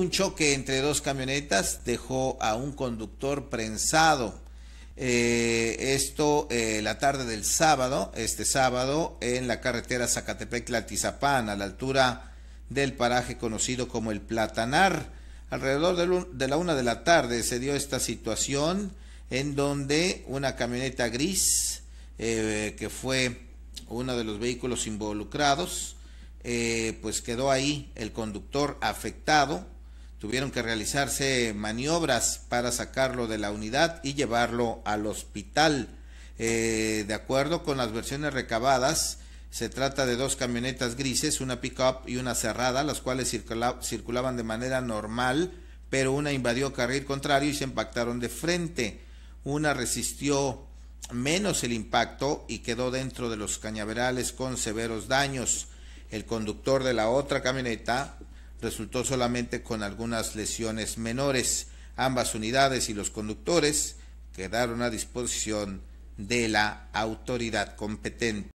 un choque entre dos camionetas dejó a un conductor prensado. Eh, esto eh, la tarde del sábado, este sábado, en la carretera Zacatepec-Latizapán, a la altura del paraje conocido como el Platanar. Alrededor de, la una de la tarde se dio esta situación en donde una camioneta gris, eh, que fue uno de los vehículos involucrados, pues quedó ahí el conductor afectado, Tuvieron que realizarse maniobras para sacarlo de la unidad y llevarlo al hospital. Eh, de acuerdo con las versiones recabadas, se trata de dos camionetas grises, una pickup y una cerrada, las cuales circulaban de manera normal, pero una invadió carril contrario y se impactaron de frente. Una resistió menos el impacto y quedó dentro de los cañaverales con severos daños. El conductor de la otra camioneta resultó solamente con algunas lesiones menores. Ambas unidades y los conductores quedaron a disposición de la autoridad competente.